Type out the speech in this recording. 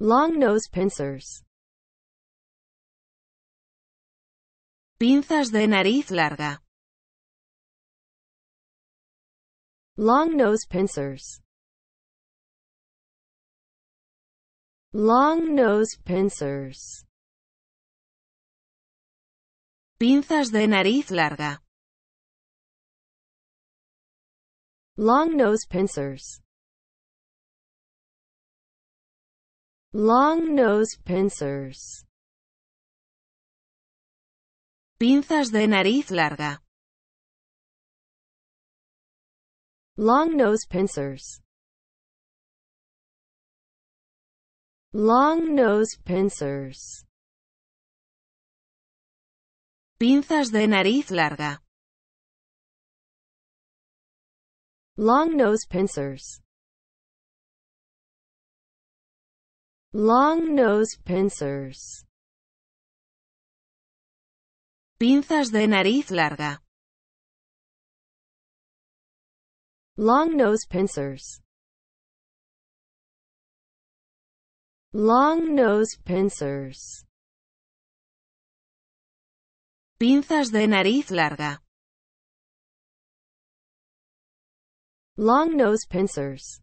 long nose pincers. Pinzas de nariz larga. Long nose pincers. Long nose pincers. Pinzas de nariz larga. Long nose pincers. long nose pincers. Pinzas de nariz larga. Long nose pincers. Long nose pincers. Pinzas de nariz larga. Long nose pincers. long nose pincers. Pinzas de nariz larga. Long nose pincers. Long nose pincers. Pinzas de nariz larga. Long nose pincers.